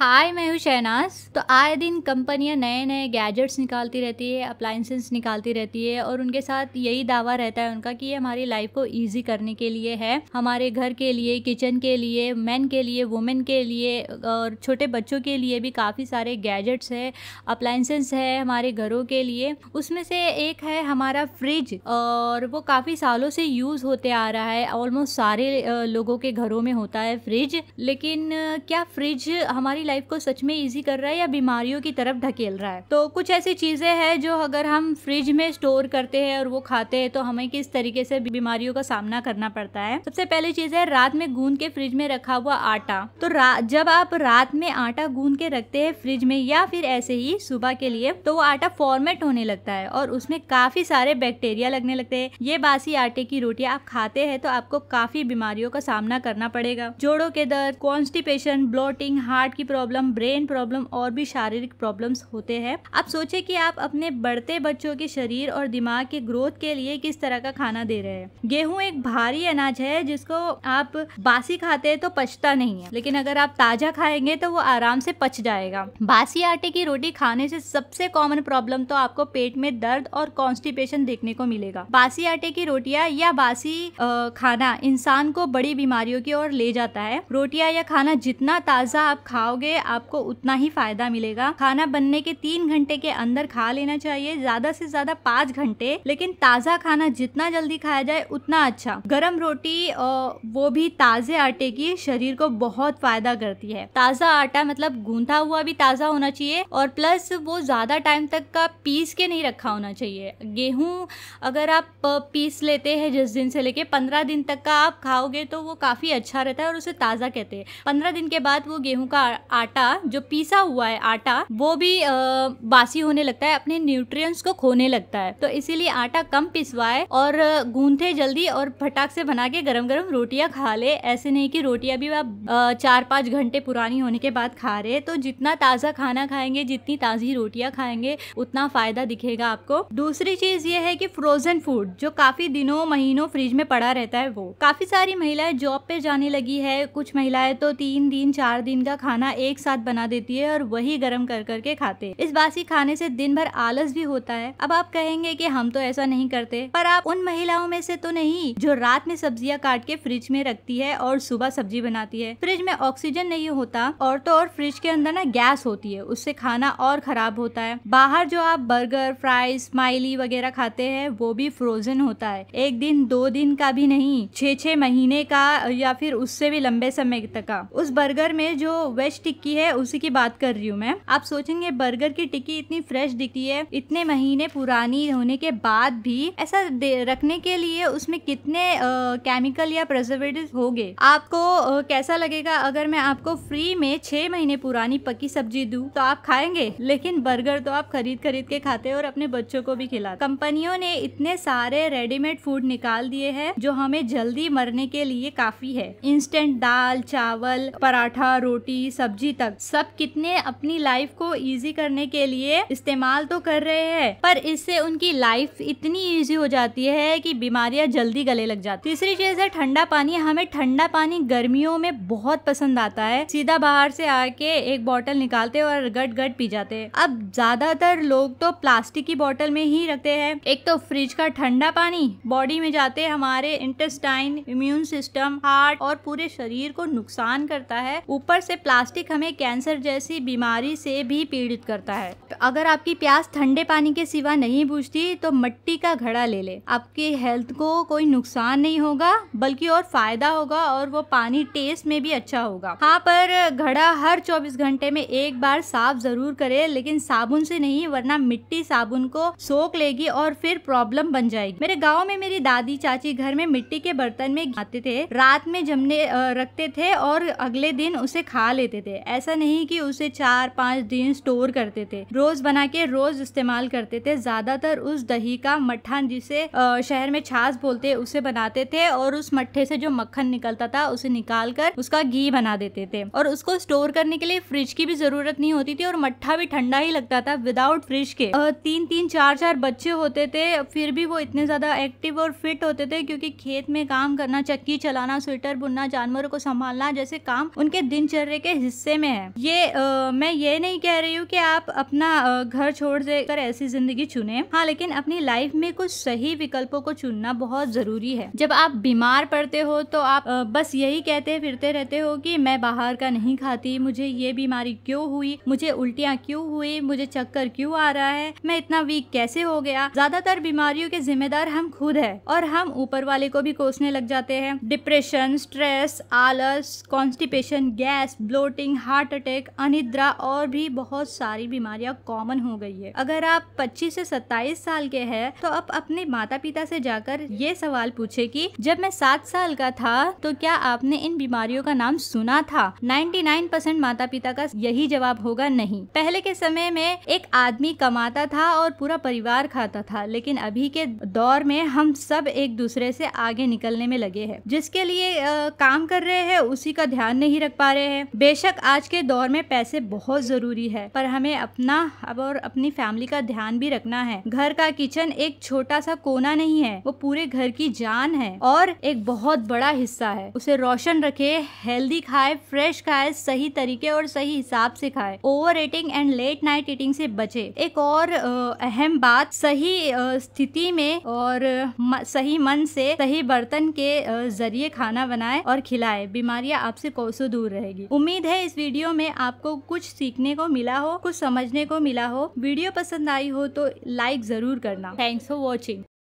हाय मैं हूँ शहनाज तो आए दिन कंपनियां नए नए गैजेट्स निकालती रहती है अप्लाइंसेस निकालती रहती है और उनके साथ यही दावा रहता है उनका कि ये हमारी लाइफ को इजी करने के लिए है हमारे घर के लिए किचन के लिए मेन के लिए वुमेन के लिए और छोटे बच्चों के लिए भी काफ़ी सारे गैजेट्स है अप्लाइंसेस है हमारे घरों के लिए उसमें से एक है हमारा फ्रिज और वो काफ़ी सालों से यूज़ होते आ रहा है ऑलमोस्ट सारे लोगों के घरों में होता है फ्रिज लेकिन क्या फ्रिज हमारी हमारी लाइफ को सच में ईजी कर रहा है या बीमारियों की तरफ ढकेल रहा है तो कुछ ऐसी चीजें हैं जो अगर हम फ्रिज में स्टोर करते हैं और वो खाते हैं तो हमें किस तरीके से बीमारियों का सामना करना पड़ता है सबसे पहली चीज है रात में गूंद के फ्रिज में रखा हुआ आटा तो जब आप रात में आटा गूंद के रखते हैं फ्रिज में या फिर ऐसे ही सुबह के लिए तो वो आटा फॉर्मेट होने लगता है और उसमें काफी सारे बैक्टीरिया लगने लगते हैं ये बासी आटे की रोटियां आप खाते हैं तो आपको काफी बीमारियों का सामना करना पड़ेगा जोड़ों के दर्द कॉन्स्टिपेशन ब्लोटिंग हार्ट की प्रॉब्लम ब्रेन प्रॉब्लम और भी शारीरिक प्रॉब्लम्स होते हैं आप सोचे कि आप अपने बढ़ते बच्चों के शरीर और दिमाग के ग्रोथ के लिए किस तरह का खाना दे रहे हैं गेहूं एक भारी अनाज है जिसको आप बासी खाते हैं तो पचता नहीं है लेकिन अगर आप ताजा खाएंगे तो वो आराम से पच जाएगा बासी आटे की रोटी खाने से सबसे कॉमन प्रॉब्लम तो आपको पेट में दर्द और कॉन्स्टिपेशन देखने को मिलेगा बासी आटे की रोटियां या बासी खाना इंसान को बड़ी बीमारियों की ओर ले जाता है रोटियां या खाना जितना ताजा आप खाओगे खाओगे आपको उतना ही फायदा मिलेगा खाना बनने के तीन घंटे के अंदर खा लेना चाहिए ज्यादा से ज्यादा पाँच घंटे लेकिन ताज़ा खाना जितना जल्दी खाया जाए उतना अच्छा गर्म रोटी वो भी ताज़े आटे की शरीर को बहुत फायदा करती है ताज़ा आटा मतलब गूंथा हुआ भी ताज़ा होना चाहिए और प्लस वो ज़्यादा टाइम तक का पीस के नहीं रखा होना चाहिए गेहूँ अगर आप पीस लेते हैं जिस दिन से लेके पंद्रह दिन तक का आप खाओगे तो वो काफ़ी अच्छा रहता है और उसे ताज़ा कहते हैं पंद्रह दिन के बाद वो गेहूँ का आटा जो पीसा हुआ है आटा वो भी आ, बासी होने लगता है अपने न्यूट्रिएंट्स को खोने लगता है तो इसीलिए आटा कम पिसवाए और गूंथे जल्दी और फटाक से बना के गरम गरम रोटियां खा ले ऐसे नहीं कि रोटियां भी आप चार पाँच घंटे पुरानी होने के बाद खा रहे तो जितना ताज़ा खाना खाएंगे जितनी ताज़ी रोटियां खाएंगे उतना फ़ायदा दिखेगा आपको दूसरी चीज़ ये है कि फ्रोज़न फूड जो काफ़ी दिनों महीनों फ्रिज में पड़ा रहता है वो काफ़ी सारी महिलाएं जॉब पे जाने लगी है कुछ महिलाएं तो तीन दिन चार दिन का खाना एक साथ बना देती है और वही गर्म कर करके खाते इस बासी खाने से दिन भर आलस भी होता है अब आप कहेंगे कि हम तो ऐसा नहीं करते पर आप उन महिलाओं में से तो नहीं जो रात में सब्जियां काट के फ्रिज में रखती है और सुबह सब्जी बनाती है फ्रिज में ऑक्सीजन नहीं होता और तो और फ्रिज के अंदर ना गैस होती है उससे खाना और खराब होता है बाहर जो आप बर्गर फ्राइज स्माइली वगैरह खाते हैं वो भी फ्रोजन होता है एक दिन दो दिन का भी नहीं छह महीने का या फिर उससे भी लंबे समय तक का उस बर्गर में जो वेस्ट टिक्की है उसी की बात कर रही हूँ मैं आप सोचेंगे बर्गर की टिक्की इतनी फ्रेश दिखती है इतने महीने पुरानी होने के बाद भी ऐसा रखने के लिए उसमें कितने केमिकल या हो गए आपको आ, कैसा लगेगा अगर मैं आपको फ्री में छह महीने पुरानी पकी सब्जी दू तो आप खाएंगे लेकिन बर्गर तो आप खरीद खरीद के खाते है और अपने बच्चों को भी खिला कंपनियों ने इतने सारे रेडीमेड फूड निकाल दिए हैं जो हमें जल्दी मरने के लिए काफी है इंस्टेंट दाल चावल पराठा रोटी सब्जी सब्जी तक सब कितने अपनी लाइफ को ईजी करने के लिए इस्तेमाल तो कर रहे हैं पर इससे उनकी लाइफ इतनी ईजी हो जाती है कि बीमारियां जल्दी गले लग जाती तीसरी चीज है ठंडा पानी हमें ठंडा पानी गर्मियों में बहुत पसंद आता है सीधा बाहर से आके एक बॉटल निकालते और गट गट पी जाते अब ज्यादातर लोग तो प्लास्टिक की बॉटल में ही रखते हैं एक तो फ्रिज का ठंडा पानी बॉडी में जाते हमारे इंटेस्टाइन इम्यून सिस्टम हार्ट और पूरे शरीर को नुकसान करता है ऊपर से प्लास्टिक हमें कैंसर जैसी बीमारी से भी पीड़ित करता है तो अगर आपकी प्यास ठंडे पानी के सिवा नहीं बुझती तो मट्टी का घड़ा ले ले आपके हेल्थ को कोई नुकसान नहीं होगा बल्कि और फायदा होगा और वो पानी टेस्ट में भी अच्छा होगा हाँ पर घड़ा हर चौबीस घंटे में एक बार साफ जरूर करे लेकिन साबुन से नहीं वरना मिट्टी साबुन को सोख लेगी और फिर प्रॉब्लम बन जाएगी मेरे गाँव में मेरी दादी चाची घर में मिट्टी के बर्तन में आते थे रात में जमने रखते थे और अगले दिन उसे खा लेते थे थे ऐसा नहीं कि उसे चार पाँच दिन स्टोर करते थे रोज बना के रोज इस्तेमाल करते थे ज्यादातर उस दही का मट्ठा जिसे शहर में छाछ बोलते उसे बनाते थे और उस मट्ठे से जो मक्खन निकलता था उसे निकाल कर उसका घी बना देते थे और उसको स्टोर करने के लिए फ्रिज की भी जरूरत नहीं होती थी और मट्ठा भी ठंडा ही लगता था विदाउट फ्रिज के तीन तीन चार चार बच्चे होते थे फिर भी वो इतने ज्यादा एक्टिव और फिट होते थे क्योंकि खेत में काम करना चक्की चलाना स्वेटर बुनना जानवरों को संभालना जैसे काम उनके दिनचर्या के हिस्से हिस्से में है ये आ, मैं ये नहीं कह रही हूँ कि आप अपना आ, घर छोड़ दे कर ऐसी जिंदगी चुने हाँ लेकिन अपनी लाइफ में कुछ सही विकल्पों को चुनना बहुत जरूरी है जब आप बीमार पड़ते हो तो आप आ, बस यही कहते फिरते रहते हो कि मैं बाहर का नहीं खाती मुझे ये बीमारी क्यों हुई मुझे उल्टियाँ क्यों हुई मुझे चक्कर क्यों आ रहा है मैं इतना वीक कैसे हो गया ज्यादातर बीमारियों के जिम्मेदार हम खुद है और हम ऊपर वाले को भी कोसने लग जाते हैं डिप्रेशन स्ट्रेस आलस constipation gas bloating smoking heart attack अनिद्रा और भी बहुत सारी बीमारियां कॉमन हो गई है अगर आप 25 से 27 साल के हैं तो आप अपने माता पिता से जाकर ये सवाल पूछे कि जब मैं सात साल का था तो क्या आपने इन बीमारियों का नाम सुना था 99% माता पिता का यही जवाब होगा नहीं पहले के समय में एक आदमी कमाता था और पूरा परिवार खाता था लेकिन अभी के दौर में हम सब एक दूसरे से आगे निकलने में लगे हैं जिसके लिए आ, काम कर रहे हैं उसी का ध्यान नहीं रख पा रहे हैं बेशक आज के दौर में पैसे बहुत ज़रूरी है पर हमें अपना अब और अपनी फैमिली का ध्यान भी रखना है घर का किचन एक छोटा सा कोना नहीं है वो पूरे घर की जान है और एक बहुत बड़ा हिस्सा है उसे रोशन रखे हेल्दी खाए फ्रेश खाए सही तरीके और सही हिसाब से खाए over eating and late night eating से बचे एक और अहम बात सही स्थिति में और सही मन से सही बर्तन के जरिए खाना बनाए और खिलाए बीमारियां आपसे कोसों दूर रहेगी उम्मीद है इस इस वीडियो में आपको कुछ सीखने को मिला हो कुछ समझने को मिला हो वीडियो पसंद आई हो तो लाइक जरूर करना थैंक्स फॉर वॉचिंग